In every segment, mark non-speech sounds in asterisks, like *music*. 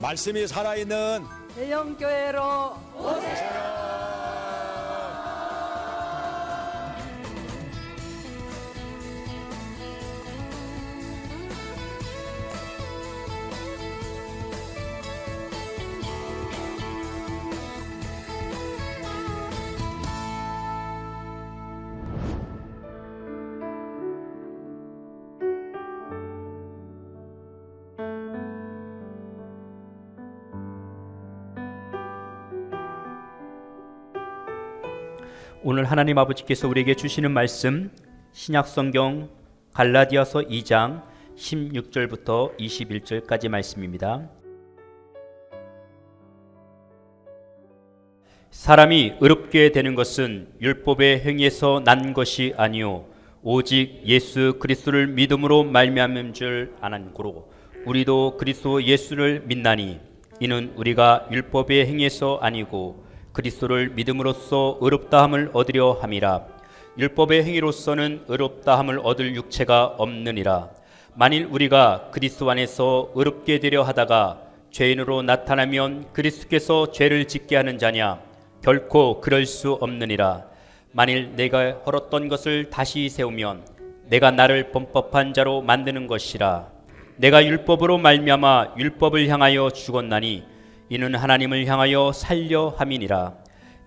말씀이 살아있는 대형교회로 오늘 하나님 아버지께서 우리에게 주시는 말씀 신약 성경 갈라디아서 2장 16절부터 21절까지 말씀입니다. 사람이 의롭게 되는 것은 율법의 행위에서 난 것이 아니요 오직 예수 그리스도를 믿음으로 말미암은 줄 아는고로 우리도 그리스도 예수를 믿나니 이는 우리가 율법의 행위에서 아니고 그리스도를 믿음으로써 의롭다함을 얻으려 함이라. 율법의 행위로서는 의롭다함을 얻을 육체가 없느니라. 만일 우리가 그리스도 안에서 의롭게 되려 하다가 죄인으로 나타나면 그리스도께서 죄를 짓게 하는 자냐 결코 그럴 수 없느니라. 만일 내가 헐었던 것을 다시 세우면 내가 나를 범법한 자로 만드는 것이라. 내가 율법으로 말미암아 율법을 향하여 죽었나니 이는 하나님을 향하여 살려 함이니라.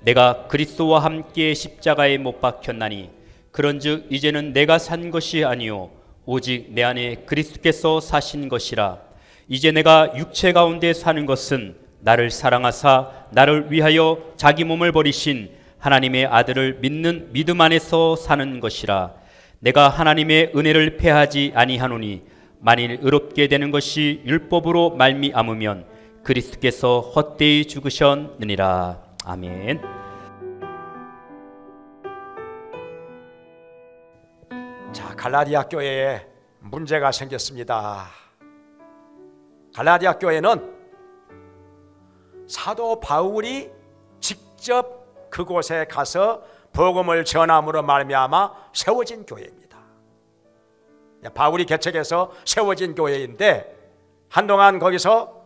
내가 그리스도와 함께 십자가에 못 박혔나니 그런즉 이제는 내가 산 것이 아니요 오직 내 안에 그리스도께서 사신 것이라. 이제 내가 육체 가운데 사는 것은 나를 사랑하사 나를 위하여 자기 몸을 버리신 하나님의 아들을 믿는 믿음 안에서 사는 것이라. 내가 하나님의 은혜를 패하지 아니하노니 만일 의롭게 되는 것이 율법으로 말미암으면 그리스께서 헛되이 죽으셨느니라. 아멘. 자, 갈라디아 교회에 문제가 생겼습니다. 갈라디아 교회는 사도 바울이 직접 그곳에 가서 복음을 전함으로 말미암아 세워진 교회입니다. 예, 바울이 개척해서 세워진 교회인데 한동안 거기서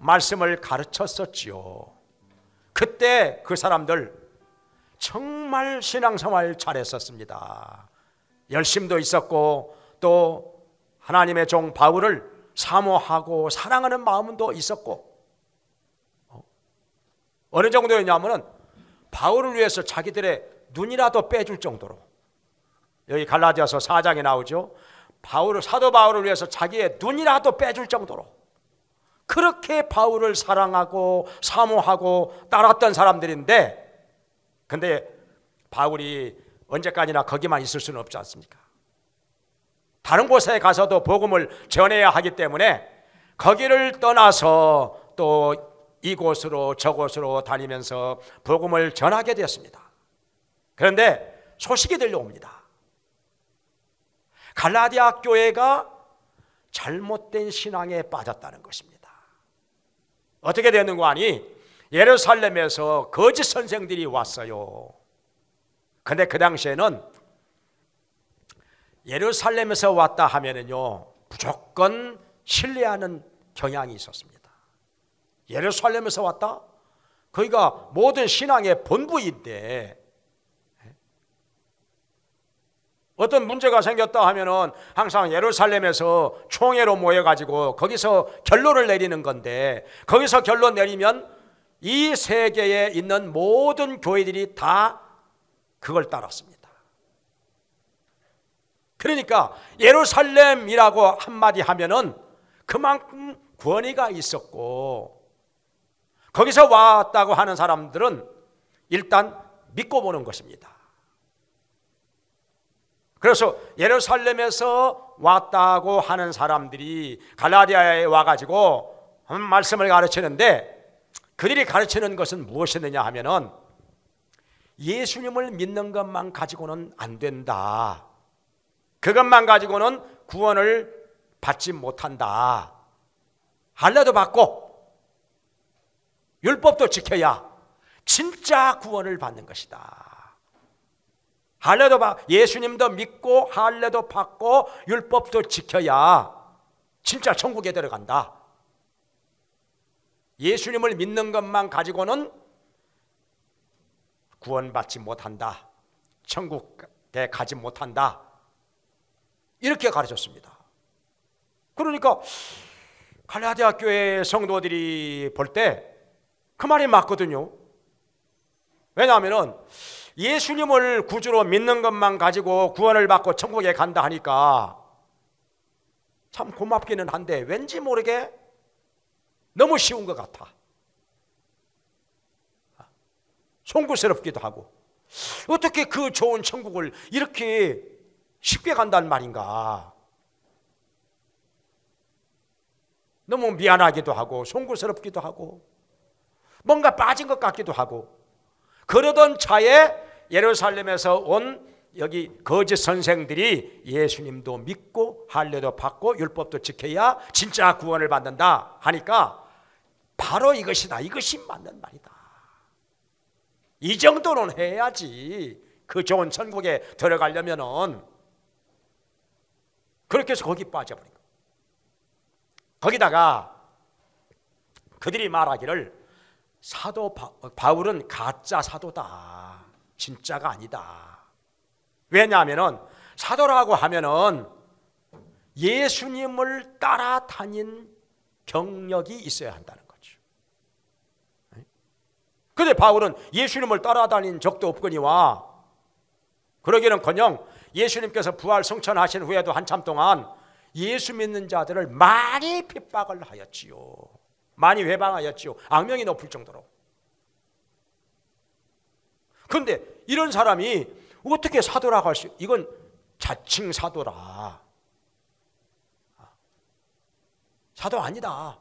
말씀을 가르쳤었지요. 그때 그 사람들 정말 신앙생활 잘했었습니다. 열심도 있었고 또 하나님의 종 바울을 사모하고 사랑하는 마음도 있었고 어? 어느 정도였냐면은 바울을 위해서 자기들의 눈이라도 빼줄 정도로 여기 갈라디아서 4장에 나오죠. 바울을 사도 바울을 위해서 자기의 눈이라도 빼줄 정도로 그렇게 바울을 사랑하고 사모하고 따랐던 사람들인데 근데 바울이 언제까지나 거기만 있을 수는 없지 않습니까? 다른 곳에 가서도 복음을 전해야 하기 때문에 거기를 떠나서 또 이곳으로 저곳으로 다니면서 복음을 전하게 되었습니다. 그런데 소식이 들려옵니다. 갈라디아 교회가 잘못된 신앙에 빠졌다는 것입니다. 어떻게 되는 거 아니? 예루살렘에서 거짓 선생들이 왔어요. 근데 그 당시에는 예루살렘에서 왔다 하면은요, 무조건 신뢰하는 경향이 있었습니다. 예루살렘에서 왔다? 거기가 그러니까 모든 신앙의 본부인데 어떤 문제가 생겼다 하면은 항상 예루살렘에서 총회로 모여가지고 거기서 결론을 내리는 건데 거기서 결론 내리면 이 세계에 있는 모든 교회들이 다 그걸 따랐습니다. 그러니까 예루살렘이라고 한마디 하면은 그만큼 권위가 있었고 거기서 왔다고 하는 사람들은 일단 믿고 보는 것입니다. 그래서 예루살렘에서 왔다고 하는 사람들이 갈라디아에 와가지고 말씀을 가르치는데 그들이 가르치는 것은 무엇이느냐 하면은 예수님을 믿는 것만 가지고는 안 된다. 그것만 가지고는 구원을 받지 못한다. 할례도 받고 율법도 지켜야 진짜 구원을 받는 것이다. 할례도 받 예수님도 믿고 할례도 받고 율법도 지켜야 진짜 천국에 들어간다. 예수님을 믿는 것만 가지고는 구원받지 못한다. 천국에 가지 못한다. 이렇게 가르쳤습니다. 그러니까 갈라디아 교회 성도들이 볼 때 그 말이 맞거든요. 왜냐하면은 예수님을 구주로 믿는 것만 가지고 구원을 받고 천국에 간다 하니까 참 고맙기는 한데 왠지 모르게 너무 쉬운 것 같아. 송구스럽기도 하고 어떻게 그 좋은 천국을 이렇게 쉽게 간단 말인가. 너무 미안하기도 하고 송구스럽기도 하고 뭔가 빠진 것 같기도 하고 그러던 차에 예루살렘에서 온 여기 거짓 선생들이 예수님도 믿고 할례도 받고 율법도 지켜야 진짜 구원을 받는다 하니까 바로 이것이다. 이것이 맞는 말이다. 이 정도는 해야지. 그 좋은 천국에 들어가려면은 그렇게 해서 거기 빠져버린 거. 거기다가 그들이 말하기를 사도 바, 바울은 가짜 사도다. 진짜가 아니다. 왜냐하면 사도라고 하면은 예수님을 따라다닌 경력이 있어야 한다는 거죠. 그런데 바울은 예수님을 따라다닌 적도 없거니와 그러기는커녕 예수님께서 부활 성천하신 후에도 한참 동안 예수 믿는 자들을 많이 핍박을 하였지요. 많이 외방하였지요 악명이 높을 정도로. 그런데 이런 사람이 어떻게 사도라고 할 수? 이건 자칭 사도라. 사도 아니다.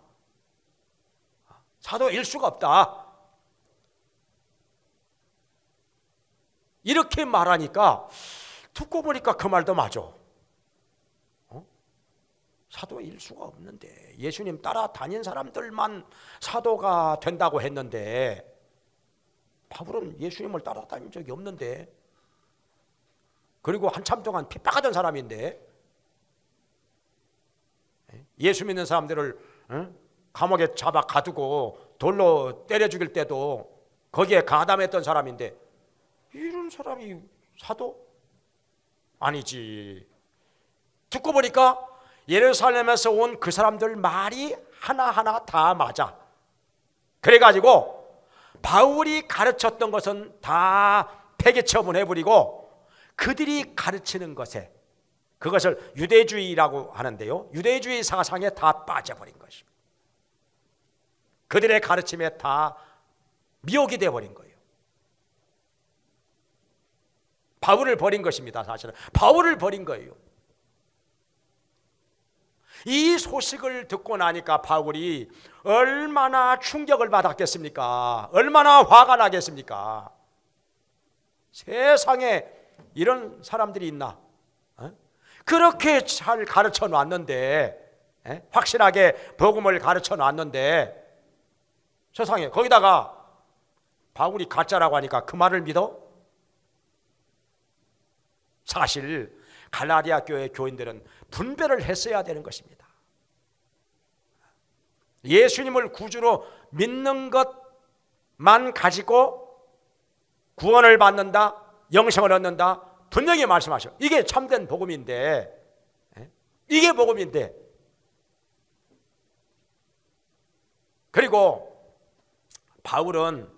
사도일 수가 없다. 이렇게 말하니까 듣고 보니까 그 말도 맞아. 사도일 수가 없는데 예수님 따라다닌 사람들만 사도가 된다고 했는데 바울은 예수님을 따라다닌 적이 없는데 그리고 한참 동안 핍박하던 사람인데 예수 믿는 사람들을 감옥에 잡아 가두고 돌로 때려 죽일 때도 거기에 가담했던 사람인데 이런 사람이 사도 아니지. 듣고 보니까 예루살렘에서 온 그 사람들 말이 하나하나 다 맞아. 그래가지고 바울이 가르쳤던 것은 다 폐기 처분해버리고 그들이 가르치는 것에 그것을 유대주의라고 하는데요. 유대주의 사상에 다 빠져버린 것입니다. 그들의 가르침에 다 미혹이 되어버린 거예요. 바울을 버린 것입니다. 사실은 바울을 버린 거예요. 이 소식을 듣고 나니까 바울이 얼마나 충격을 받았겠습니까? 얼마나 화가 나겠습니까? 세상에 이런 사람들이 있나? 어? 그렇게 잘 가르쳐 놨는데 어? 확실하게 복음을 가르쳐 놨는데 세상에 거기다가 바울이 가짜라고 하니까 그 말을 믿어? 사실 갈라디아 교회 교인들은 분별을 했어야 되는 것입니다. 예수님을 구주로 믿는 것만 가지고 구원을 받는다, 영생을 얻는다 분명히 말씀하셔. 이게 참된 복음인데, 예? 이게 복음인데. 그리고 바울은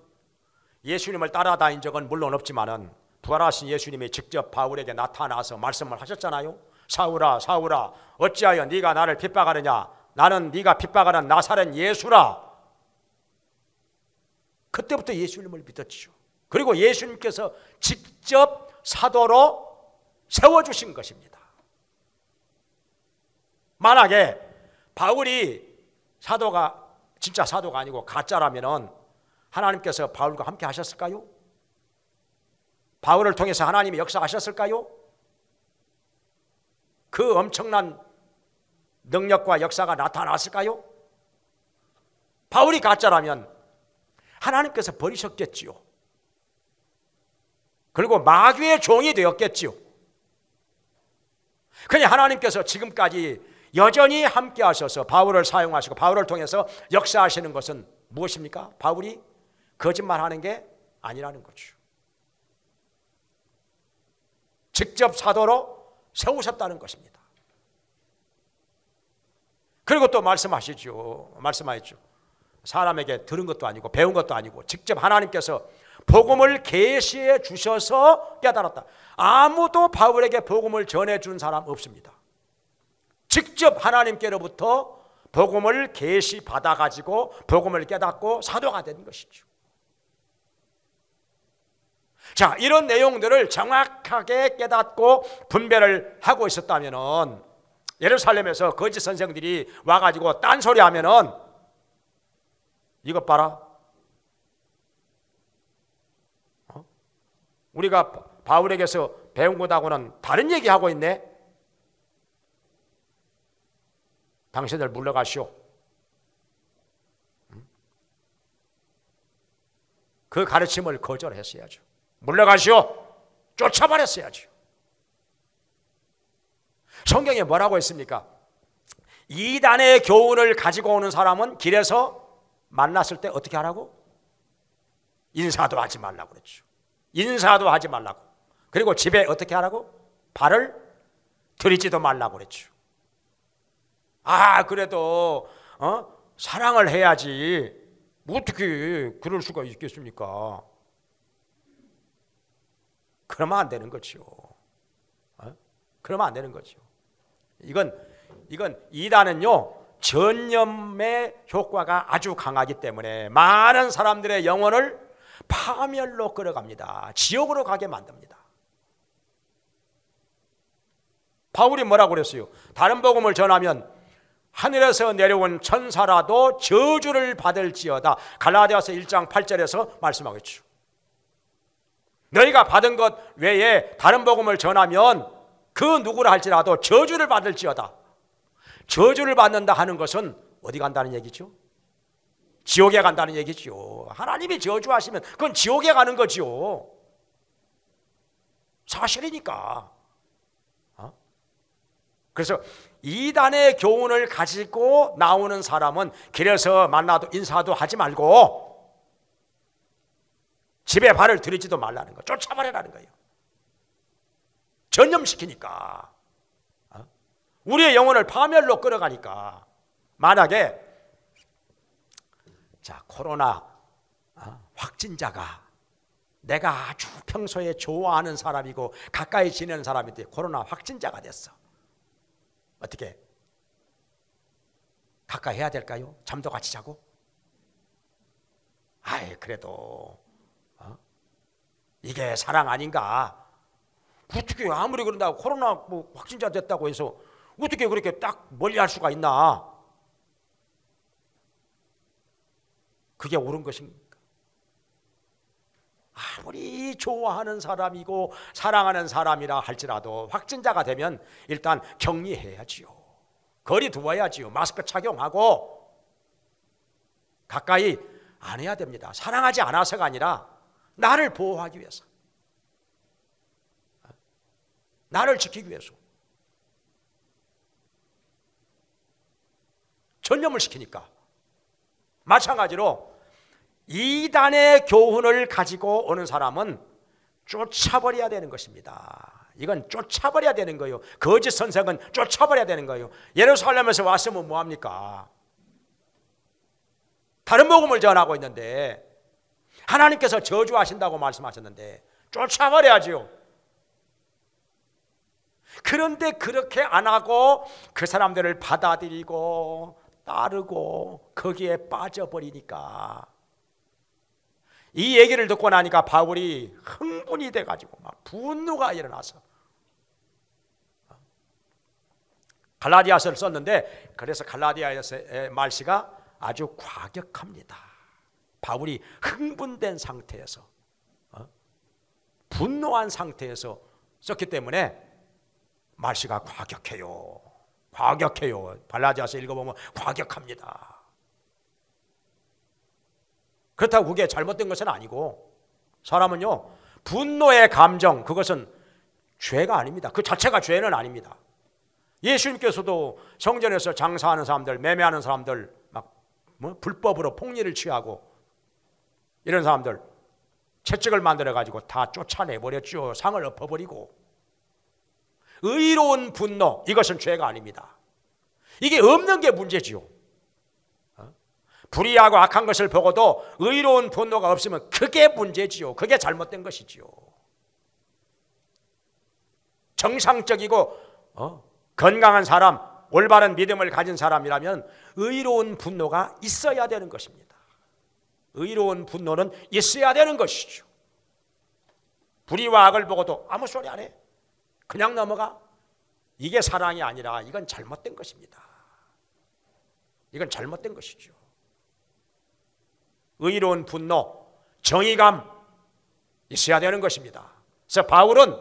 예수님을 따라다닌 적은 물론 없지만은 부활하신 예수님이 직접 바울에게 나타나서 말씀을 하셨잖아요. 사울아 사울아 어찌하여 네가 나를 핍박하느냐 나는 네가 핍박하는 나사렛 예수라. 그때부터 예수님을 믿었지 그리고 예수님께서 직접 사도로 세워 주신 것입니다. 만약에 바울이 사도가 진짜 사도가 아니고 가짜라면 하나님께서 바울과 함께 하셨을까요? 바울을 통해서 하나님이 역사하셨을까요? 그 엄청난 능력과 역사가 나타났을까요? 바울이 가짜라면 하나님께서 버리셨겠지요. 그리고 마귀의 종이 되었겠지요. 그냥 하나님께서 지금까지 여전히 함께 하셔서 바울을 사용하시고 바울을 통해서 역사하시는 것은 무엇입니까? 바울이 거짓말하는 게 아니라는 거죠. 직접 사도로 세우셨다는 것입니다. 그리고 또 말씀하시죠. 말씀하셨죠. 사람에게 들은 것도 아니고 배운 것도 아니고 직접 하나님께서 복음을 계시해 주셔서 깨달았다. 아무도 바울에게 복음을 전해 준 사람 없습니다. 직접 하나님께로부터 복음을 계시 받아 가지고 복음을 깨닫고 사도가 된 것이죠. 자, 이런 내용들을 정확하게 깨닫고 분별을 하고 있었다면은 예루살렘에서 거짓 선생들이 와가지고 딴소리 하면은 이것 봐라. 어? 우리가 바울에게서 배운 것하고는 다른 얘기하고 있네. 당신들 물러가시오. 그 가르침을 거절했어야죠. 물러가시오. 쫓아버렸어야지 성경에 뭐라고 했습니까? 이단의 교훈을 가지고 오는 사람은 길에서 만났을 때 어떻게 하라고? 인사도 하지 말라고 그랬죠. 인사도 하지 말라고. 그리고 집에 어떻게 하라고? 발을 들이지도 말라고 그랬죠. 아, 그래도 어? 사랑을 해야지. 어떻게 그럴 수가 있겠습니까? 그러면 안 되는 거지요. 어? 그러면 안 되는 거죠. 이건 이건 이단은요 전염의 효과가 아주 강하기 때문에 많은 사람들의 영혼을 파멸로 끌어갑니다. 지옥으로 가게 만듭니다. 바울이 뭐라고 그랬어요? 다른 복음을 전하면 하늘에서 내려온 천사라도 저주를 받을지어다. 갈라디아서 1장 8절에서 말씀하고 있죠. 너희가 받은 것 외에 다른 복음을 전하면 그누구를 할지라도 저주를 받을지어다. 저주를 받는다 하는 것은 어디 간다는 얘기죠? 지옥에 간다는 얘기죠. 하나님이 저주하시면 그건 지옥에 가는 거지요. 사실이니까. 어? 그래서 이단의 교훈을 가지고 나오는 사람은 길에서 만나도 인사도 하지 말고 집에 발을 들이지도 말라는 거, 쫓아버리라는 거예요. 전염시키니까. 어? 우리의 영혼을 파멸로 끌어가니까. 만약에, 자, 코로나 어? 확진자가 내가 아주 평소에 좋아하는 사람이고 가까이 지내는 사람인데 코로나 확진자가 됐어. 어떻게? 가까이 해야 될까요? 잠도 같이 자고? 아이, 그래도 이게 사랑 아닌가? 어떻게 아무리 그런다 코로나 뭐 확진자 됐다고 해서 어떻게 그렇게 딱 멀리할 수가 있나? 그게 옳은 것입니까? 아무리 좋아하는 사람이고 사랑하는 사람이라 할지라도 확진자가 되면 일단 격리해야지요. 거리 두어야지요. 마스크 착용하고 가까이 안 해야 됩니다. 사랑하지 않아서가 아니라 나를 보호하기 위해서. 나를 지키기 위해서. 전념을 시키니까. 마찬가지로 이단의 교훈을 가지고 오는 사람은 쫓아버려야 되는 것입니다. 이건 쫓아버려야 되는 거예요. 거짓 선생은 쫓아버려야 되는 거예요. 예루살렘에서 왔으면 뭐합니까? 다른 복음을 전하고 있는데 하나님께서 저주하신다고 말씀하셨는데 쫓아버려야지요. 그런데 그렇게 안 하고 그 사람들을 받아들이고 따르고 거기에 빠져버리니까 이 얘기를 듣고 나니까 바울이 흥분이 돼가지고 막 분노가 일어나서 갈라디아서를 썼는데 그래서 갈라디아서의 말씨가 아주 과격합니다. 바울이 흥분된 상태에서 어? 분노한 상태에서 썼기 때문에 말씨가 과격해요. 과격해요. 발라자서 읽어보면 과격합니다. 그렇다고 그게 잘못된 것은 아니고 사람은요 분노의 감정 그것은 죄가 아닙니다. 그 자체가 죄는 아닙니다. 예수님께서도 성전에서 장사하는 사람들, 매매하는 사람들 막 뭐? 불법으로 폭리를 취하고 이런 사람들 채찍을 만들어 가지고 다 쫓아내 버렸죠. 상을 엎어 버리고 의로운 분노 이것은 죄가 아닙니다. 이게 없는 게 문제지요. 어? 불의하고 악한 것을 보고도 의로운 분노가 없으면 그게 문제지요. 그게 잘못된 것이지요. 정상적이고 어? 건강한 사람, 올바른 믿음을 가진 사람이라면 의로운 분노가 있어야 되는 것입니다. 의로운 분노는 있어야 되는 것이죠. 불의와 악을 보고도 아무 소리 안 해. 그냥 넘어가. 이게 사랑이 아니라 이건 잘못된 것입니다. 이건 잘못된 것이죠. 의로운 분노, 정의감 있어야 되는 것입니다. 그래서 바울은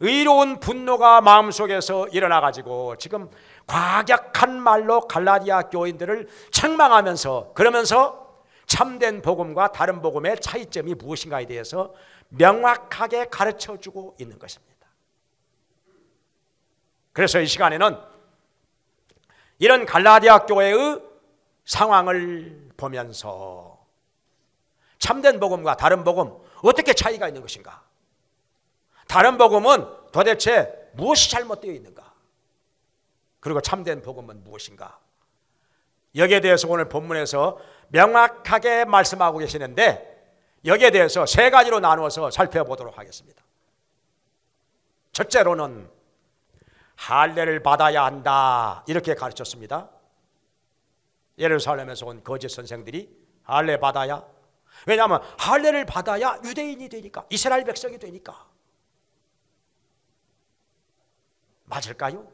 의로운 분노가 마음속에서 일어나 가지고 지금 과격한 말로 갈라디아 교인들을 책망하면서 그러면서 참된 복음과 다른 복음의 차이점이 무엇인가에 대해서 명확하게 가르쳐 주고 있는 것입니다. 그래서 이 시간에는 이런 갈라디아 교회의 상황을 보면서 참된 복음과 다른 복음 어떻게 차이가 있는 것인가? 다른 복음은 도대체 무엇이 잘못되어 있는가? 그리고 참된 복음은 무엇인가? 여기에 대해서 오늘 본문에서 명확하게 말씀하고 계시는데 여기에 대해서 세 가지로 나누어서 살펴보도록 하겠습니다. 첫째로는 할례를 받아야 한다 이렇게 가르쳤습니다. 예루살렘에서 온 거짓 선생들이 할례 받아야 왜냐하면 할례를 받아야 유대인이 되니까 이스라엘 백성이 되니까 맞을까요?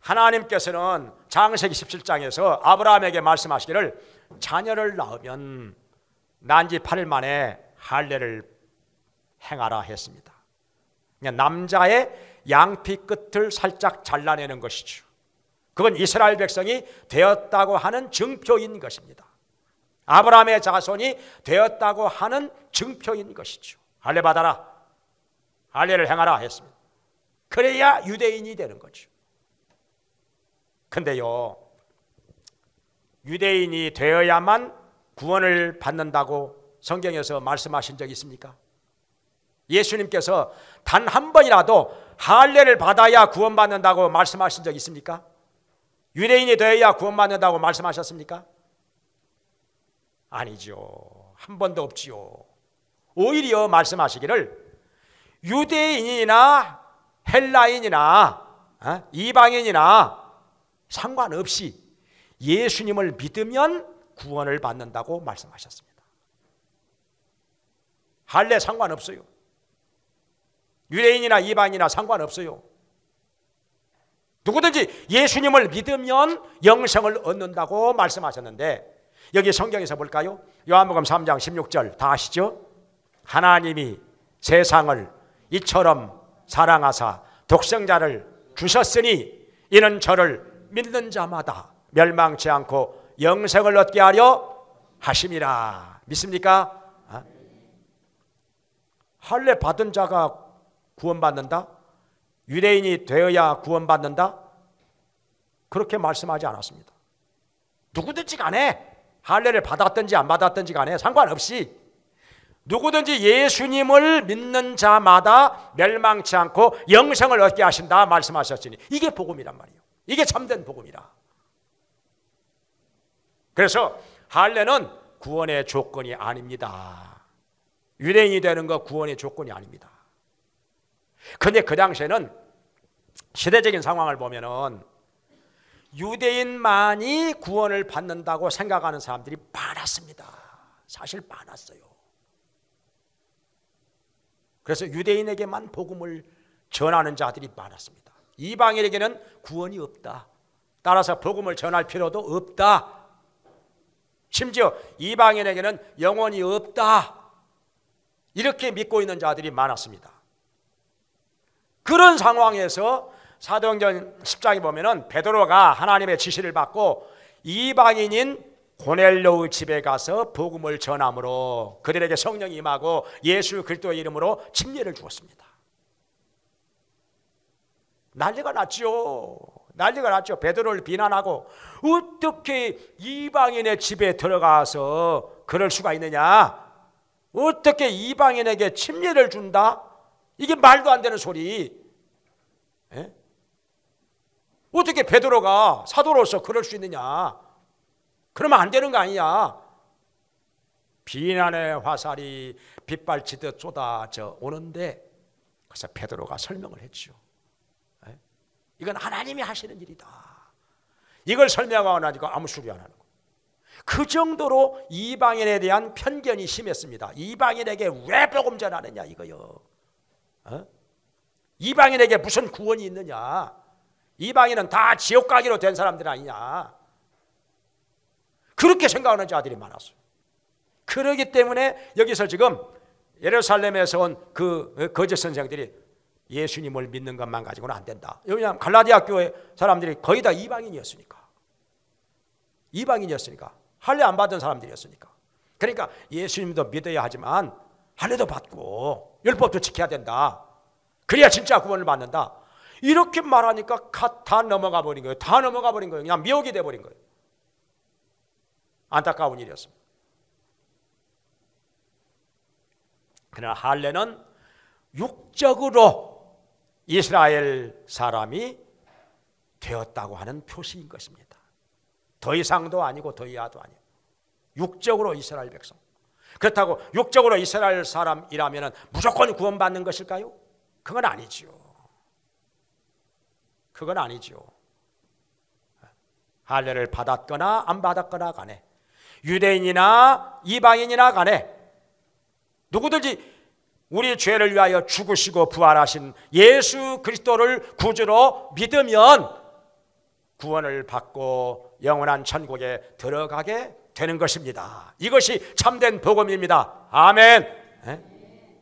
하나님께서는 장세기 17장에서 아브라함에게 말씀하시기를 자녀를 낳으면 난지 8일 만에 할례를 행하라 했습니다. 남자의 양피 끝을 살짝 잘라내는 것이죠. 그건 이스라엘 백성이 되었다고 하는 증표인 것입니다. 아브라함의 자손이 되었다고 하는 증표인 것이죠. 할례 받아라. 할례를 행하라 했습니다. 그래야 유대인이 되는 거죠. 근데요. 유대인이 되어야만 구원을 받는다고 성경에서 말씀하신 적 있습니까? 예수님께서 단 한 번이라도 할례를 받아야 구원받는다고 말씀하신 적 있습니까? 유대인이 되어야 구원받는다고 말씀하셨습니까? 아니죠. 한 번도 없지요. 오히려 말씀하시기를 유대인이나 헬라인이나 어? 이방인이나 상관없이 예수님을 믿으면 구원을 받는다고 말씀하셨습니다. 할례 상관없어요. 유대인이나 이방이나 상관없어요. 누구든지 예수님을 믿으면 영생을 얻는다고 말씀하셨는데 여기 성경에서 볼까요? 요한복음 3장 16절 다 아시죠? 하나님이 세상을 이처럼 사랑하사 독생자를 주셨으니 이는 저를 믿는 자마다 멸망치 않고 영생을 얻게 하려 하심이라. 믿습니까? 아? 할례 받은 자가 구원받는다? 유대인이 되어야 구원받는다? 그렇게 말씀하지 않았습니다. 누구든지 간에 할례를 받았든지 안 받았든지 간에 상관없이 누구든지 예수님을 믿는 자마다 멸망치 않고 영생을 얻게 하신다 말씀하셨으니 이게 복음이란 말이에요. 이게 참된 복음이라. 그래서 할례는 구원의 조건이 아닙니다. 유대인이 되는 거 구원의 조건이 아닙니다. 근데 그 당시에는 시대적인 상황을 보면은 유대인만이 구원을 받는다고 생각하는 사람들이 많았습니다. 사실 많았어요. 그래서 유대인에게만 복음을 전하는 자들이 많았습니다. 이방인에게는 구원이 없다. 따라서 복음을 전할 필요도 없다. 심지어 이방인에게는 영원이 없다. 이렇게 믿고 있는 자들이 많았습니다. 그런 상황에서 사도행전 10장에 보면은 베드로가 하나님의 지시를 받고 이방인인 고넬로의 집에 가서 복음을 전함으로 그들에게 성령이 임하고 예수 그리스도의 이름으로 침례를 주었습니다. 난리가 났죠. 난리가 났죠. 베드로를 비난하고 어떻게 이방인의 집에 들어가서 그럴 수가 있느냐? 어떻게 이방인에게 침례를 준다? 이게 말도 안 되는 소리. 에? 예? 어떻게 베드로가 사도로서 그럴 수 있느냐? 그러면 안 되는 거 아니냐? 비난의 화살이 빗발치듯 쏟아져 오는데 그래서 베드로가 설명을 했죠. 이건 하나님이 하시는 일이다. 이걸 설명하고 나니까 아무 소리 안 하는 거그 정도로 이방인에 대한 편견이 심했습니다. 이방인에게 왜 복음 전하느냐 이거요. 어? 이방인에게 무슨 구원이 있느냐? 이방인은 다 지옥 가기로 된 사람들 아니냐? 그렇게 생각하는 자들이 많았어요. 그러기 때문에 여기서 지금 예루살렘에서 온 그 거짓 선생들이 예수님을 믿는 것만 가지고는 안 된다. 왜냐하면 갈라디아 교회 사람들이 거의 다 이방인이었으니까. 이방인이었으니까. 할례 안 받은 사람들이었으니까. 그러니까 예수님도 믿어야 하지만 할례도 받고 율법도 지켜야 된다. 그래야 진짜 구원을 받는다. 이렇게 말하니까 다 넘어가 버린 거예요. 다 넘어가 버린 거예요. 그냥 미혹이 돼 버린 거예요. 안타까운 일이었습니다. 그러나 할례는 육적으로 이스라엘 사람이 되었다고 하는 표시인 것입니다. 더 이상도 아니고 더 이하도 아니고 육적으로 이스라엘 백성. 그렇다고 육적으로 이스라엘 사람이라면 무조건 구원받는 것일까요? 그건 아니지요. 그건 아니지요. 할례를 받았거나 안 받았거나 간에 유대인이나 이방인이나 간에 누구든지 우리 죄를 위하여 죽으시고 부활하신 예수 그리스도를 구주로 믿으면 구원을 받고 영원한 천국에 들어가게 되는 것입니다. 이것이 참된 복음입니다. 아멘. 네? 예?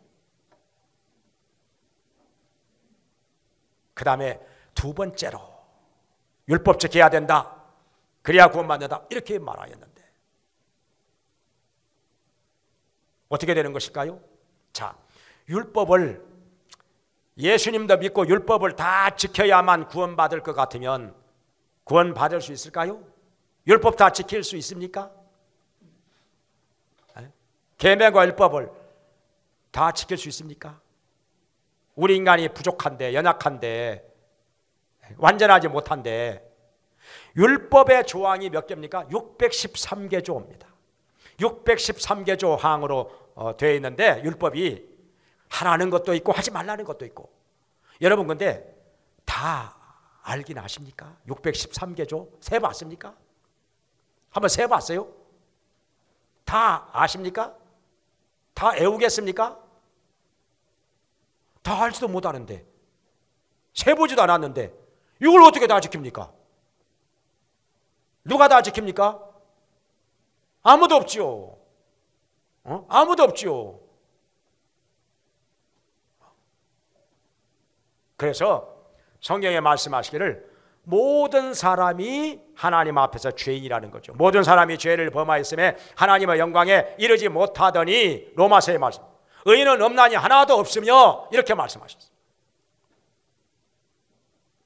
그 다음에 두 번째로 율법 지켜야 된다. 그래야 구원받는다. 이렇게 말하였는데 어떻게 되는 것일까요? 자, 율법을 예수님도 믿고 율법을 다 지켜야만 구원받을 것 같으면 구원받을 수 있을까요? 율법 다 지킬 수 있습니까? 네? 계명과 율법을 다 지킬 수 있습니까? 우리 인간이 부족한데 연약한데 네? 완전하지 못한데 율법의 조항이 몇 개입니까? 613개 조입니다. 613개 조항으로 되어 있는데 율법이 하라는 것도 있고 하지 말라는 것도 있고. 여러분 근데 다 알긴 아십니까? 613개죠. 세 봤습니까? 한번 세 봤어요? 다 아십니까? 다 애우겠습니까? 다 알지도 못하는데 세보지도 않았는데 이걸 어떻게 다 지킵니까? 누가 다 지킵니까? 아무도 없지요. 어? 아무도 없지요. 그래서 성경에 말씀하시기를 모든 사람이 하나님 앞에서 죄인이라는 거죠. 모든 사람이 죄를 범하였음에 하나님의 영광에 이르지 못하더니 로마서의 말씀. 의인은 없나니 하나도 없으며 이렇게 말씀하셨어요.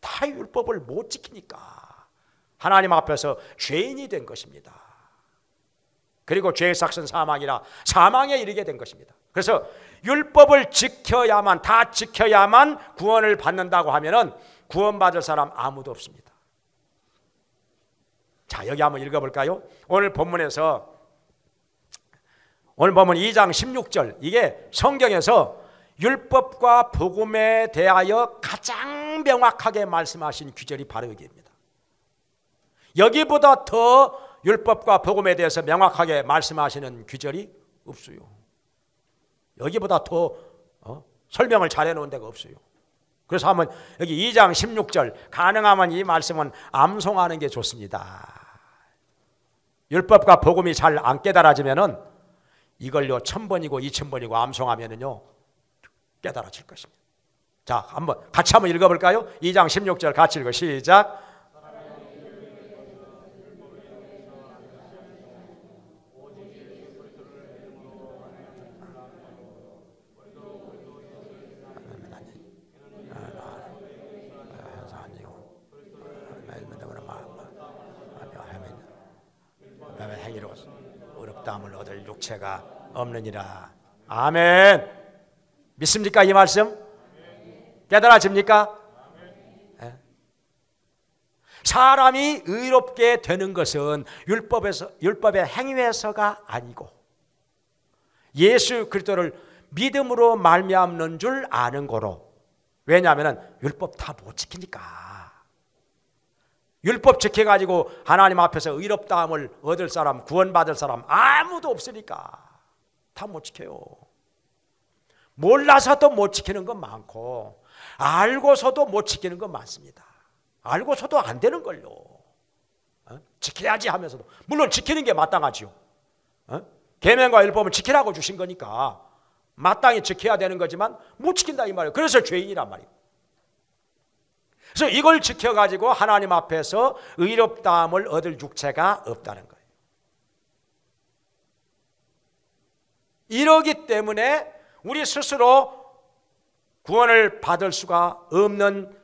다 율법을 못 지키니까 하나님 앞에서 죄인이 된 것입니다. 그리고 죄의 삭은 사망이라 사망에 이르게 된 것입니다. 그래서 율법을 지켜야만 다 지켜야만 구원을 받는다고 하면은 구원받을 사람 아무도 없습니다. 자, 여기 한번 읽어 볼까요? 오늘 본문에서 오늘 본문 2장 16절. 이게 성경에서 율법과 복음에 대하여 가장 명확하게 말씀하신 규절이 바로 여기입니다. 여기보다 더 율법과 복음에 대해서 명확하게 말씀하시는 귀절이 없어요. 여기보다 더 어? 설명을 잘해 놓은 데가 없어요. 그래서 한번 여기 2장 16절 가능하면 이 말씀은 암송하는 게 좋습니다. 율법과 복음이 잘 안 깨달아지면은 이걸요 천번이고 이천번이고 암송하면은요 깨달아질 것입니다. 자, 한번 같이 한번 읽어볼까요? 2장 16절 같이 읽어 시작. 것은 의롭다함을 얻을 육체가 없느니라. 아멘. 믿습니까 이 말씀? 깨달아집니까? 예? 사람이 의롭게 되는 것은 율법에서 율법의 행위에서가 아니고 예수 그리스도를 믿음으로 말미암는 줄 아는 거로. 왜냐하면 율법 다 못 지키니까. 율법 지켜가지고 하나님 앞에서 의롭다함을 얻을 사람, 구원받을 사람 아무도 없으니까 다 못 지켜요. 몰라서도 못 지키는 건 많고 알고서도 못 지키는 건 많습니다. 알고서도 안 되는 걸요. 어? 지켜야지 하면서도 물론 지키는 게 마땅하지요. 어? 계명과 어? 율법은 지키라고 주신 거니까 마땅히 지켜야 되는 거지만 못 지킨다 이 말이에요. 그래서 죄인이란 말이에요. 그래서 이걸 지켜가지고 하나님 앞에서 의롭다함을 얻을 육체가 없다는 거예요. 이러기 때문에 우리 스스로 구원을 받을 수가 없는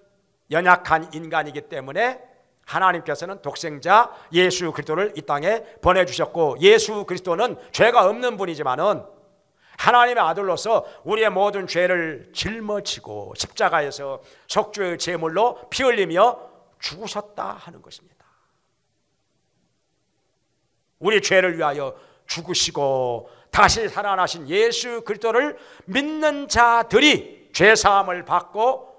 연약한 인간이기 때문에 하나님께서는 독생자 예수 그리스도를 이 땅에 보내주셨고 예수 그리스도는 죄가 없는 분이지만은 하나님의 아들로서 우리의 모든 죄를 짊어지고 십자가에서 속죄의 제물로 피 흘리며 죽으셨다 하는 것입니다. 우리 죄를 위하여 죽으시고 다시 살아나신 예수 그리스도를 믿는 자들이 죄 사함을 받고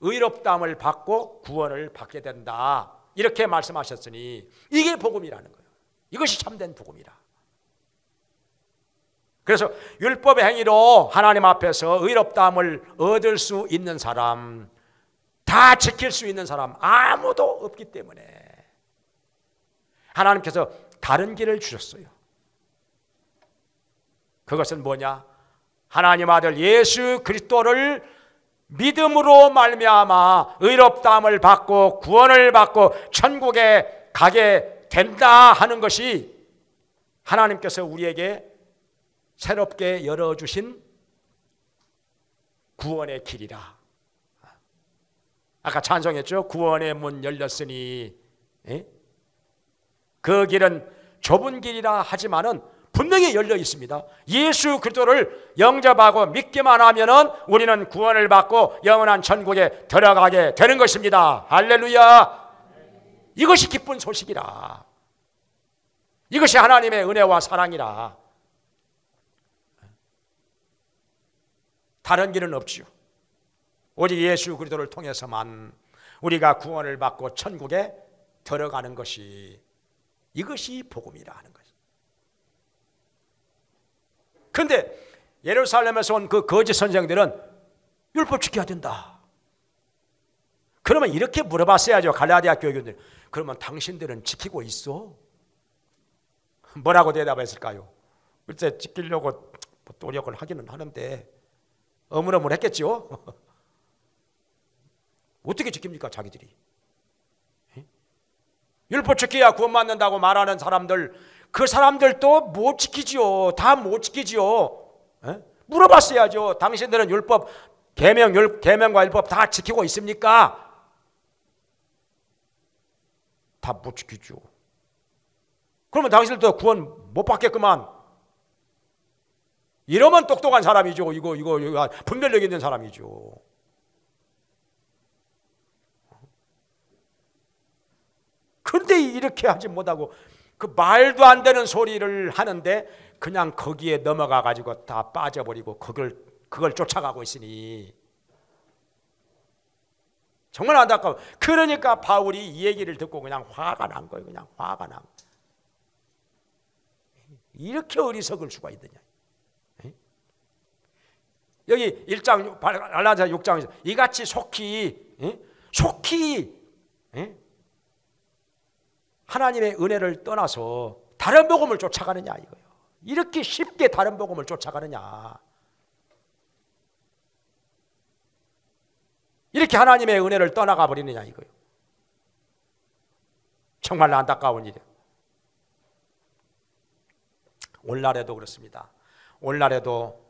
의롭다함을 받고 구원을 받게 된다. 이렇게 말씀하셨으니 이게 복음이라는 거예요. 이것이 참된 복음이라. 그래서 율법의 행위로 하나님 앞에서 의롭다함을 얻을 수 있는 사람, 다 지킬 수 있는 사람 아무도 없기 때문에 하나님께서 다른 길을 주셨어요. 그것은 뭐냐? 하나님 아들 예수 그리스도를 믿음으로 말미암아 의롭다함을 받고 구원을 받고 천국에 가게 된다 하는 것이 하나님께서 우리에게 새롭게 열어주신 구원의 길이라. 아까 찬송했죠? 구원의 문 열렸으니 에? 예? 그 길은 좁은 길이라 하지만은 분명히 열려 있습니다. 예수 그리스도를 영접하고 믿기만 하면은 우리는 구원을 받고 영원한 천국에 들어가게 되는 것입니다. 할렐루야. 이것이 기쁜 소식이라. 이것이 하나님의 은혜와 사랑이라. 다른 길은 없지요. 오직 예수 그리스도를 통해서만 우리가 구원을 받고 천국에 들어가는 것이 이것이 복음이라 하는 거죠. 근데 예루살렘에서 온 그 거짓 선생들은 율법 지켜야 된다. 그러면 이렇게 물어봤어야죠. 갈라디아 교육원들. 그러면 당신들은 지키고 있어? 뭐라고 대답했을까요? 글쎄 지키려고 뭐 노력을 하기는 하는데 어물어물했겠죠. *laughs* 어떻게 지킵니까 자기들이? 율법 지켜야 구원 받는다고 말하는 사람들 그 사람들도 못 지키지요. 다 못 지키지요. 에? 물어봤어야죠. 당신들은 율법 계명 율 계명과 율법 다 지키고 있습니까? 다 못 지키죠. 그러면 당신들도 구원 못 받겠구만. 이러면 똑똑한 사람이죠. 이거, 이거, 이거 분별력 있는 사람이죠. 그런데 이렇게 하지 못하고 그 말도 안 되는 소리를 하는데 그냥 거기에 넘어가 가지고 다 빠져버리고 그걸 그걸 쫓아가고 있으니 정말 안타까워. 그러니까 바울이 이 얘기를 듣고 그냥 화가 난 거예요. 그냥 화가 난. 거예요. 이렇게 어리석을 수가 있느냐. 여기 1장 갈라디 6장에서 이같이 속히 속히 하나님의 은혜를 떠나서 다른 복음을 쫓아가느냐 이거요 이렇게 쉽게 다른 복음을 쫓아가느냐. 이렇게 하나님의 은혜를 떠나가 버리느냐 이거요 정말 안타까운 일이에요. 오늘날에도 그렇습니다. 오늘날에도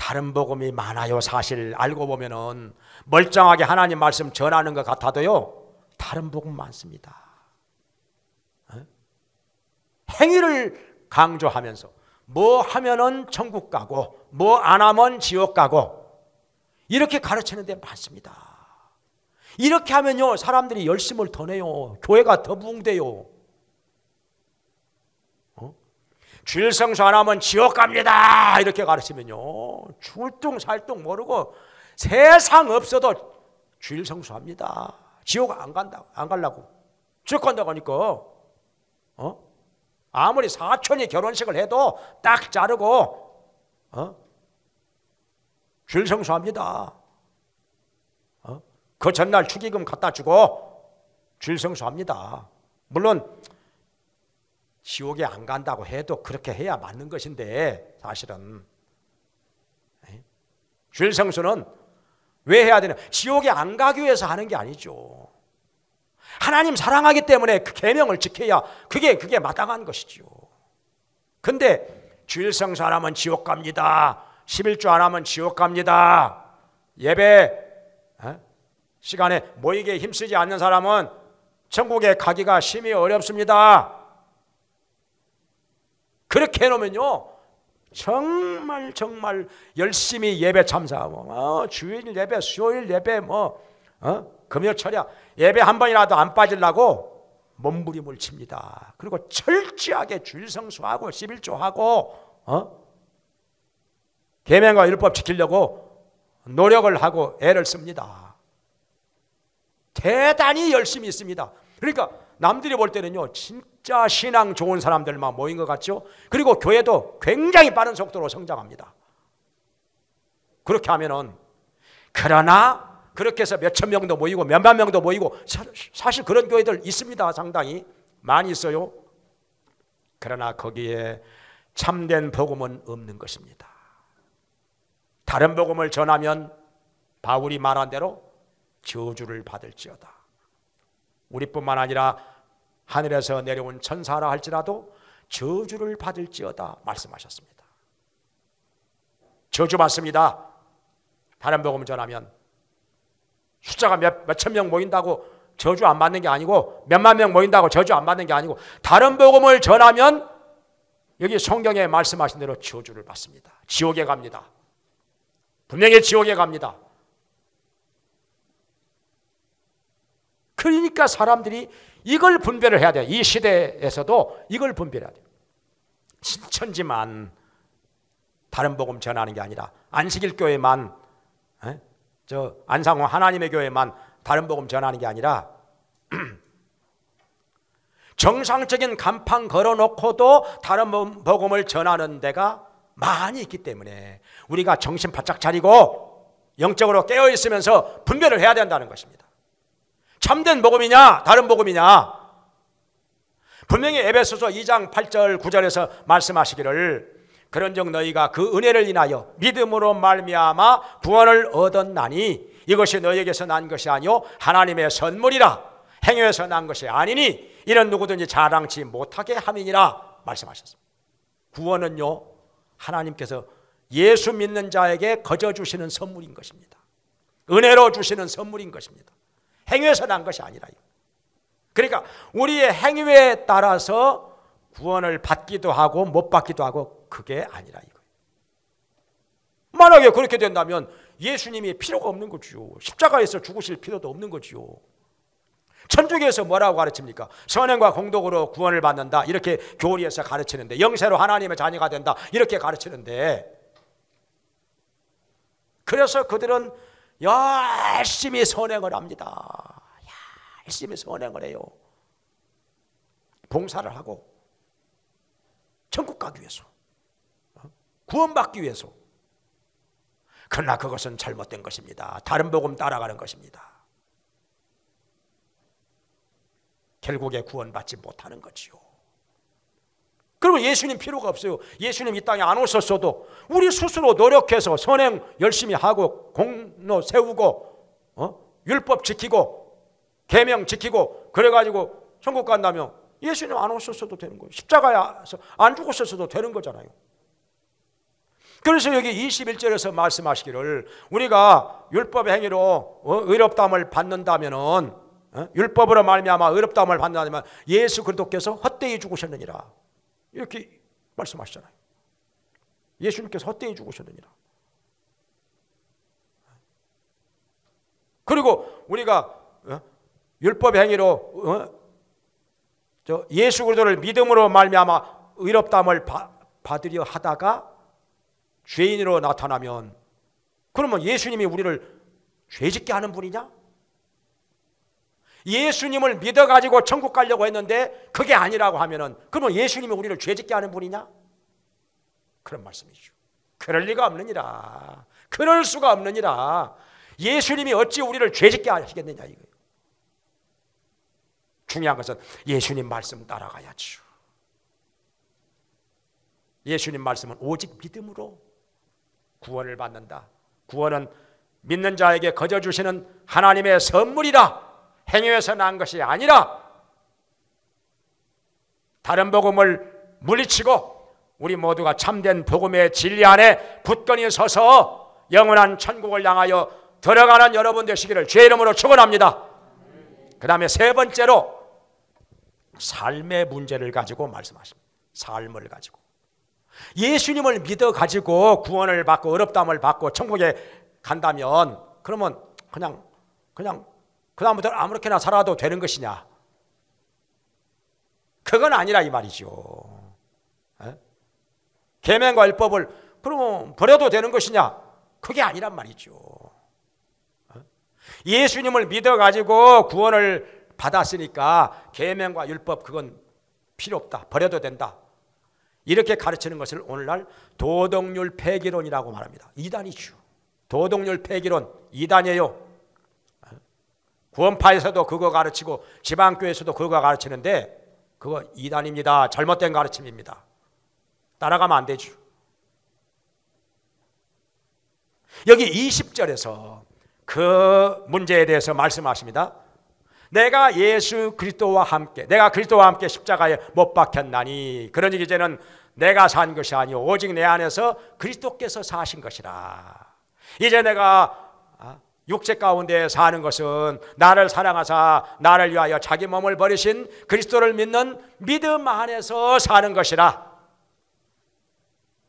다른 복음이 많아요. 사실 알고 보면은 멀쩡하게 하나님 말씀 전하는 것 같아도요. 다른 복음 많습니다. 어? 행위를 강조하면서 뭐 하면은 천국 가고 뭐 안 하면 지옥 가고 이렇게 가르치는 데 많습니다. 이렇게 하면요 사람들이 열심을 더 내요 교회가 더 부흥돼요 주일성수 안 하면 지옥 갑니다. 이렇게 가르치면요. 줄둥살둥 모르고 세상 없어도 주일성수 합니다. 지옥 안 간다. 안 갈라고. 지옥 간다고 하니까. 어? 아무리 사촌이 결혼식을 해도 딱 자르고 어? 주일성수 합니다. 어? 그 전날 축의금 갖다 주고 주일성수 합니다. 물론 지옥에 안 간다고 해도 그렇게 해야 맞는 것인데 사실은 주일 성수는왜 해야 되냐? 지옥에 안 가기 위해서 하는 게 아니죠. 하나님 사랑하기 때문에 그 계명을 지켜야 그게 그게 마땅한 것이지 근데 주일성수 안 하면 지옥 갑니다. 11조 안 하면 지옥 갑니다. 예배 시간에 모이게 힘쓰지 않는 사람은 천국에 가기가 심히 어렵습니다. 그렇게 해놓으면요. 정말 정말 열심히 예배 참사하고 어, 주일 예배, 수요일 예배 뭐 어? 금요 철야 예배 한 번이라도 안 빠질라고 몸부림을 칩니다. 그리고 철저하게 주일 성수하고 11조하고 어? 계명과 율법 지키려고 노력을 하고 애를 씁니다. 대단히 열심히 있습니다. 그러니까 남들이 볼 때는요. 진 진짜 신앙 좋은 사람들만 모인 것 같죠? 그리고 교회도 굉장히 빠른 속도로 성장합니다. 그렇게 하면은 그러나 그렇게 해서 몇 천 명도 모이고 몇만 명도 모이고 사실 그런 교회들 있습니다. 상당히 많이 있어요. 그러나 거기에 참된 복음은 없는 것입니다. 다른 복음을 전하면 바울이 말한 대로 저주를 받을지어다. 우리뿐만 아니라 하늘에서 내려온 천사라 할지라도 저주를 받을지어다 말씀하셨습니다. 저주 받습니다. 다른 복음 전하면 숫자가 몇, 천 명 모인다고 저주 안 받는 게 아니고 몇만 명 모인다고 저주 안 받는 게 아니고 다른 복음을 전하면 여기 성경에 말씀하신 대로 저주를 받습니다. 지옥에 갑니다. 분명히 지옥에 갑니다. 그러니까 사람들이 이걸 분별을 해야 돼요. 이 시대에서도 이걸 분별해야 돼요. 신천지만 다른 복음 전하는 게 아니라 안식일 교회만 에? 저 안상호 하나님의 교회만 다른 복음 전하는 게 아니라 *clears throat* 정상적인 간판 걸어놓고도 다른 복음을 전하는 데가 많이 있기 때문에 우리가 정신 바짝 차리고 영적으로 깨어 있으면서 분별을 해야 된다는 것입니다. 참된 복음이냐 다른 복음이냐 분명히 에베소서 2장 8절 9절에서 말씀하시기를 그런즉 너희가 그 은혜를 인하여 믿음으로 말미암아 구원을 얻었나니 이것이 너희에게서 난 것이 아니요 하나님의 선물이라 행위에서 난 것이 아니니 이런 누구든지 자랑치 못하게 함이니라 말씀하셨습니다. 구원은요 하나님께서 예수 믿는 자에게 거저 주시는 선물인 것입니다. 은혜로 주시는 선물인 것입니다. 행위에서 난 것이 아니라. 그러니까 우리의 행위에 따라서 구원을 받기도 하고 못 받기도 하고 그게 아니라 이거. 만약에 그렇게 된다면 예수님이 필요가 없는 거지요. 십자가에서 죽으실 필요도 없는 거지요. 천주교에서 뭐라고 가르칩니까? 선행과 공덕으로 구원을 받는다. 이렇게 교리에서 가르치는데 영세로 하나님의 자녀가 된다. 이렇게 가르치는데 그래서 그들은 열심히 선행을 합니다. 열심히 선행을 해요. 봉사를 하고 천국 가기 위해서 어? 구원받기 위해서 그러나 그것은 잘못된 것입니다. 다른 복음 따라가는 것입니다. 결국에 구원받지 못하는 거지요. 그러면 예수님 필요가 없어요. 예수님 이 땅에 안 오셨어도 우리 스스로 노력해서 선행 열심히 하고 공로 세우고 어? 율법 지키고 계명 지키고 그래가지고 천국 간다면 예수님 안 오셨어도 되는 거예요. 십자가에안 죽었었어도 되는 거잖아요. 그래서 여기 21절에서 말씀하시기를 우리가 율법의 행위로 어? 의롭담을 받는다면은 어? 율법으로 말미암아 의롭담을 받는다면 예수 그리스도께서 헛되이 죽으셨느니라. 이렇게 말씀하시잖아요. 예수님께서 헛되이 죽으셨느니라. 그리고 우리가 어? 율법 행위로 어? 저 예수 그리스도를 믿음으로 말미암아 의롭다함을 받으려 하다가 죄인으로 나타나면 그러면 예수님이 우리를 죄짓게 하는 분이냐? 예수님을 믿어가지고 천국 가려고 했는데 그게 아니라고 하면은 그러면 예수님이 우리를 죄짓게 하는 분이냐? 그런 말씀이죠. 그럴 리가 없느니라. 그럴 수가 없느니라. 예수님이 어찌 우리를 죄짓게 하시겠느냐 이거예요. 중요한 것은 예수님 말씀 따라가야죠. 예수님 말씀은 오직 믿음으로 구원을 받는다. 구원은 믿는 자에게 거저 주시는 하나님의 선물이라 행위에서 난 것이 아니라 다른 복음을 물리치고 우리 모두가 참된 복음의 진리 안에 굳건히 서서 영원한 천국을 향하여 들어가는 여러분 되시기를 주의 이름으로 축원합니다. 그 다음에 세 번째로 삶의 문제를 가지고 말씀하십니다. 삶을 가지고 예수님을 믿어 가지고 구원을 받고 어렵담을 받고 천국에 간다면 그러면 그냥 그냥 그 다음부터 아무렇게나 살아도 되는 것이냐? 그건 아니라 이 말이죠. 예? 계명과 율법을 그럼 버려도 되는 것이냐? 그게 아니란 말이죠. 예? 예수님을 믿어 가지고 구원을 받았으니까 계명과 율법 그건 필요 없다. 버려도 된다. 이렇게 가르치는 것을 오늘날 도덕률 폐기론이라고 말합니다. 이단이죠. 도덕률 폐기론 이단이에요. 구원파에서도 그거 가르치고 지방교회에서도 그거 가르치는데 그거 이단입니다. 잘못된 가르침입니다. 따라가면 안 되죠. 여기 20절에서 그 문제에 대해서 말씀하십니다. 내가 예수 그리스도와 함께 내가 그리스도와 함께 십자가에 못 박혔나니 그러니 이제는 내가 산 것이 아니요 오직 내 안에서 그리스도께서 사신 것이라. 이제 내가 육체 가운데 사는 것은 나를 사랑하사 나를 위하여 자기 몸을 버리신 그리스도를 믿는 믿음 안에서 사는 것이라.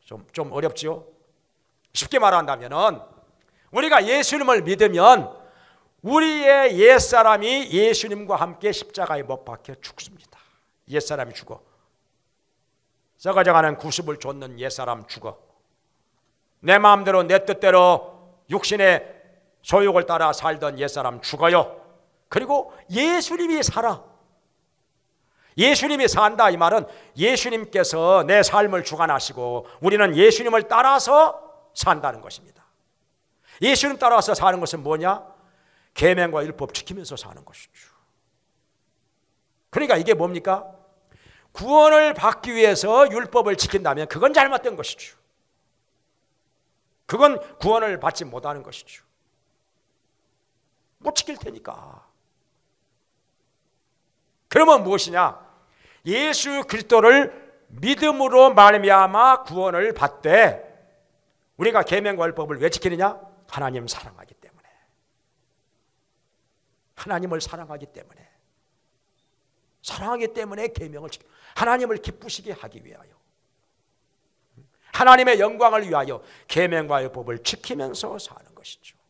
좀, 좀 어렵지요? 쉽게 말한다면 우리가 예수님을 믿으면 우리의 옛사람이 예수님과 함께 십자가에 못 박혀 죽습니다. 옛사람이 죽어. 썩어져가는 구습을 좇는 옛사람 죽어. 내 마음대로 내 뜻대로 육신의 소욕을 따라 살던 옛사람 죽어요. 그리고 예수님이 살아. 예수님이 산다 이 말은 예수님께서 내 삶을 주관하시고 우리는 예수님을 따라서 산다는 것입니다. 예수님 따라서 사는 것은 뭐냐? 계명과 율법 지키면서 사는 것이죠. 그러니까 이게 뭡니까? 구원을 받기 위해서 율법을 지킨다면 그건 잘못된 것이죠. 그건 구원을 받지 못하는 것이죠. 못 지킬 테니까. 그러면 무엇이냐? 예수 그리스도를 믿음으로 말미암아 구원을 받되 우리가 계명과 율법을 왜 지키느냐? 하나님 사랑하기 때문에. 하나님을 사랑하기 때문에. 사랑하기 때문에 계명을 지키. 하나님을 기쁘시게 하기 위하여. 하나님의 영광을 위하여 계명과 율법을 지키면서 사는 것이죠.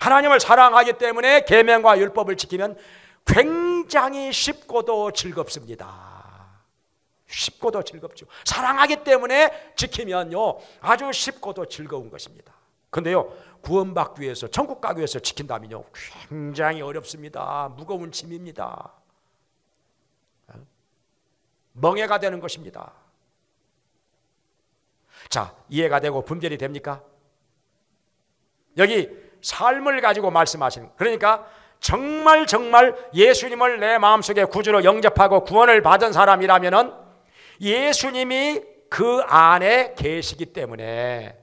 하나님을 사랑하기 때문에 계명과 율법을 지키면 굉장히 쉽고도 즐겁습니다. 쉽고도 즐겁죠. 사랑하기 때문에 지키면요. 아주 쉽고도 즐거운 것입니다. 근데요. 구원받기 위해서 천국 가기 위해서 지킨다면요. 굉장히 어렵습니다. 무거운 짐입니다. 멍해가 되는 것입니다. 자, 이해가 되고 분별이 됩니까? 여기 삶을 가지고 말씀하시는 그러니까 정말 정말 예수님을 내 마음속에 구주로 영접하고 구원을 받은 사람이라면 예수님이 그 안에 계시기 때문에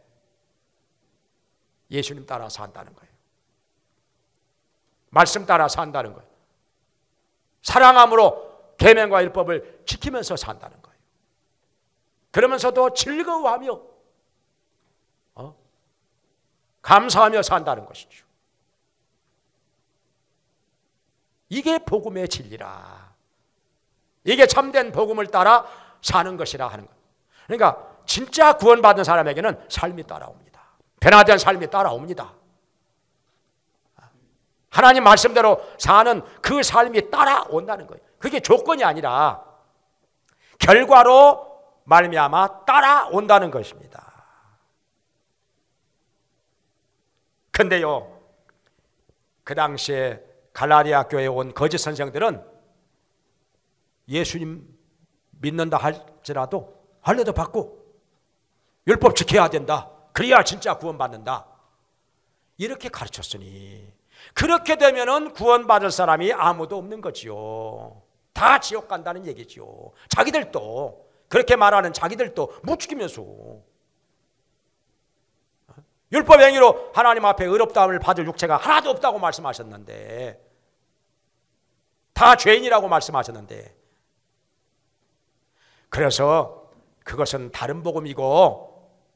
예수님 따라서 한다는 거예요. 말씀 따라서 한다는 거예요. 사랑함으로 계명과 일법을 지키면서 산다는 거예요. 그러면서도 즐거워하며 감사하며 산다는 것이죠. 이게 복음의 진리라. 이게 참된 복음을 따라 사는 것이라 하는 것. 그러니까 진짜 구원받은 사람에게는 삶이 따라옵니다. 변화된 삶이 따라옵니다. 하나님 말씀대로 사는 그 삶이 따라온다는 거예요. 그게 조건이 아니라 결과로 말미암아 따라온다는 것입니다. 근데요, 그 당시에 갈라리아 교회에 온 거짓 선생들은 예수님 믿는다 할지라도 할례도 받고 율법 지켜야 된다. 그래야 진짜 구원받는다. 이렇게 가르쳤으니 그렇게 되면은 구원받을 사람이 아무도 없는 거지요. 다 지옥 간다는 얘기지요. 자기들도 그렇게 말하는 자기들도 무 죽이면서 율법 행위로 하나님 앞에 의롭다함을 받을 육체가 하나도 없다고 말씀하셨는데 다 죄인이라고 말씀하셨는데 그래서 그것은 다른 복음이고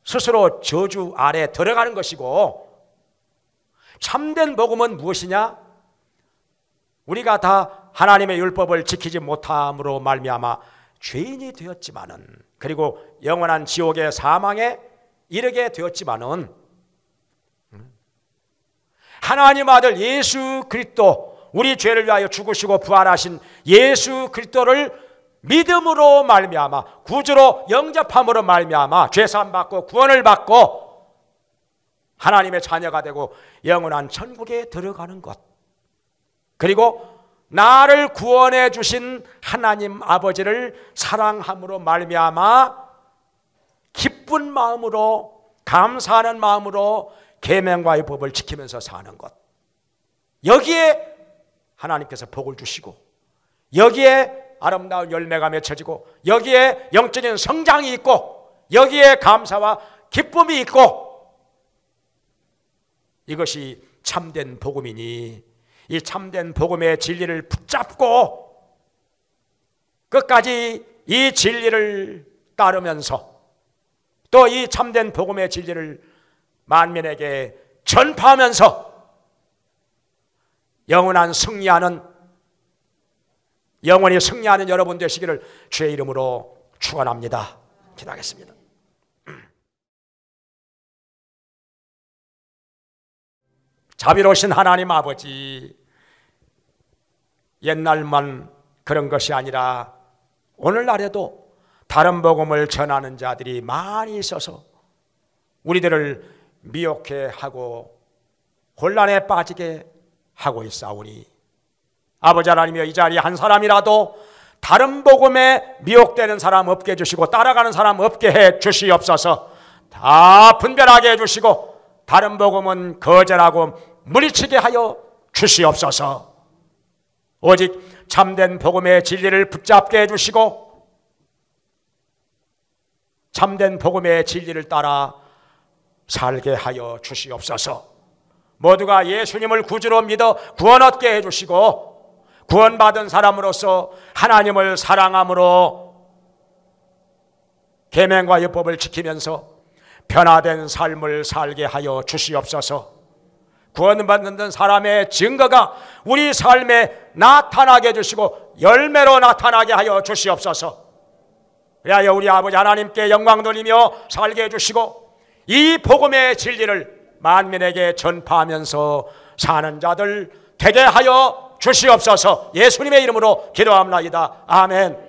스스로 저주 아래 들어가는 것이고 참된 복음은 무엇이냐? 우리가 다 하나님의 율법을 지키지 못함으로 말미암아 죄인이 되었지만은 그리고 영원한 지옥의 사망에 이르게 되었지만은 하나님 아들 예수 그리스도 우리 죄를 위하여 죽으시고 부활하신 예수 그리스도를 믿음으로 말미암아 구주로 영접함으로 말미암아 죄사함 받고 구원을 받고 하나님의 자녀가 되고 영원한 천국에 들어가는 것. 그리고 나를 구원해 주신 하나님 아버지를 사랑함으로 말미암아 기쁜 마음으로 감사하는 마음으로 계명과의 법을 지키면서 사는 것. 여기에 하나님께서 복을 주시고 여기에 아름다운 열매가 맺혀지고 여기에 영적인 성장이 있고 여기에 감사와 기쁨이 있고 이것이 참된 복음이니 이 참된 복음의 진리를 붙잡고 끝까지 이 진리를 따르면서 또 이 참된 복음의 진리를 만민에게 전파하면서 영원한 승리하는 영원히 승리하는 여러분 되시기를 주의 이름으로 축원합니다. 기도하겠습니다. 자비로우신 하나님 아버지 옛날만 그런 것이 아니라 오늘날에도 다른 복음을 전하는 자들이 많이 있어서 우리들을 미혹해 하고 혼란에 빠지게 하고 있사오니 아버지 하나님이여 이 자리에 한 사람이라도 다른 복음에 미혹되는 사람 없게 해주시고 따라가는 사람 없게 해주시옵소서 다 분별하게 해주시고 다른 복음은 거절하고 물리치게 하여 주시옵소서 오직 참된 복음의 진리를 붙잡게 해주시고 참된 복음의 진리를 따라 살게 하여 주시옵소서. 모두가 예수님을 구주로 믿어 구원 얻게 해주시고 구원받은 사람으로서 하나님을 사랑함으로 계명과 율법을 지키면서 변화된 삶을 살게 하여 주시옵소서. 구원받는 사람의 증거가 우리 삶에 나타나게 해주시고 열매로 나타나게 하여 주시옵소서. 그리하여 우리 아버지 하나님께 영광 돌리며 살게 해주시고 이 복음의 진리를 만민에게 전파하면서 사는 자들 되게 하여 주시옵소서 예수님의 이름으로 기도합니다 아멘.